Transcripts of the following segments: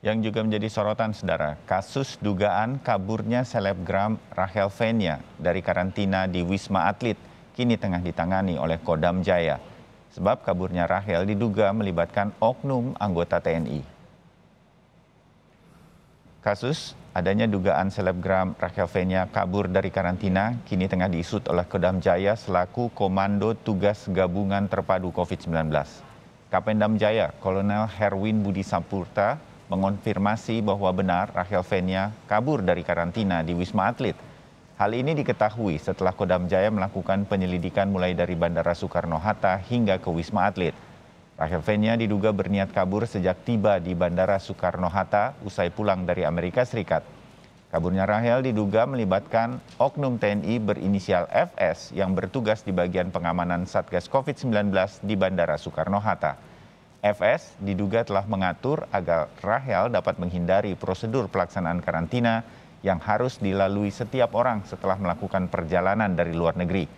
yang juga menjadi sorotan saudara, kasus dugaan kaburnya selebgram Rahel Fenya dari karantina di Wisma Atlet kini tengah ditangani oleh Kodam Jaya. Sebab kaburnya Rahel diduga melibatkan oknum anggota TNI. Kasus adanya dugaan selebgram Rahel Fenya kabur dari karantina kini tengah diisut oleh Kodam Jaya selaku Komando Tugas Gabungan Terpadu COVID-19. Kapendam Jaya, Kolonel Herwin Budi Sampurta mengonfirmasi bahwa benar Rachel Fenya kabur dari karantina di Wisma Atlet. Hal ini diketahui setelah Kodam Jaya melakukan penyelidikan mulai dari Bandara Soekarno-Hatta hingga ke Wisma Atlet. Rachel Fenya diduga berniat kabur sejak tiba di Bandara Soekarno-Hatta usai pulang dari Amerika Serikat. Kaburnya Rahel diduga melibatkan oknum TNI berinisial FS yang bertugas di bagian pengamanan Satgas COVID-19 di Bandara Soekarno-Hatta fs diduga telah mengatur agar rahel dapat menghindari prosedur pelaksanaan karantina yang harus dilalui setiap orang setelah melakukan perjalanan dari luar negeri.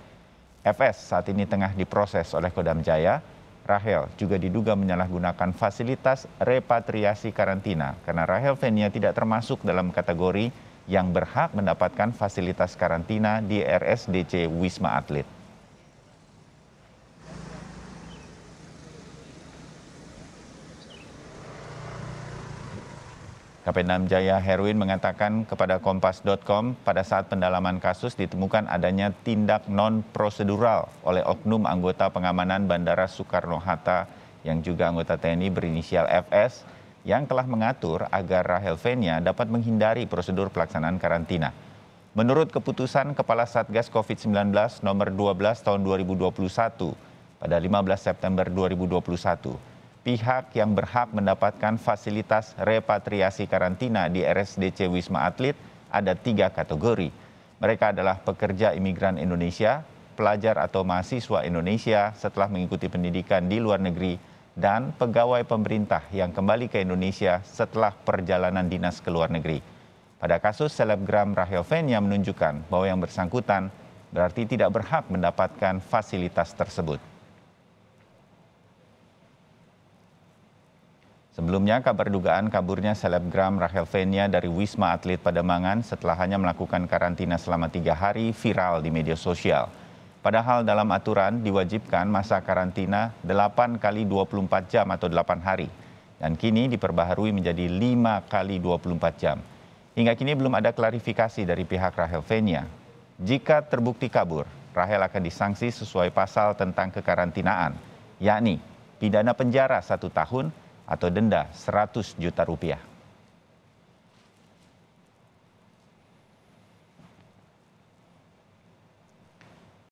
FS saat ini tengah diproses oleh Kodam Jaya. Rahel juga diduga menyalahgunakan fasilitas repatriasi karantina karena Rahel Fenia tidak termasuk dalam kategori yang berhak mendapatkan fasilitas karantina di RSDC Wisma Atlet. Kapendam Jaya Herwin mengatakan kepada Kompas.com pada saat pendalaman kasus ditemukan adanya tindak non-prosedural oleh oknum anggota pengamanan Bandara Soekarno-Hatta yang juga anggota TNI berinisial FS yang telah mengatur agar Rahel Fenya dapat menghindari prosedur pelaksanaan karantina. Menurut keputusan Kepala Satgas COVID-19 nomor 12 tahun 2021 pada 15 September 2021, pihak yang berhak mendapatkan fasilitas repatriasi karantina di RSDC Wisma Atlet ada tiga kategori. Mereka adalah pekerja imigran Indonesia, pelajar atau mahasiswa Indonesia setelah mengikuti pendidikan di luar negeri, dan pegawai pemerintah yang kembali ke Indonesia setelah perjalanan dinas ke luar negeri. Pada kasus selebgram Rahel Fenya menunjukkan bahwa yang bersangkutan berarti tidak berhak mendapatkan fasilitas tersebut. Sebelumnya, kabar dugaan kaburnya selebgram Rahel Fenya dari Wisma Atlet Pademangan setelah hanya melakukan karantina selama tiga hari viral di media sosial. Padahal dalam aturan diwajibkan masa karantina 8 kali 24 jam atau 8 hari. Dan kini diperbaharui menjadi 5 kali 24 jam. Hingga kini belum ada klarifikasi dari pihak Rahel Fenya. Jika terbukti kabur, Rahel akan disanksi sesuai pasal tentang kekarantinaan, yakni pidana penjara satu tahun atau denda seratus juta rupiah.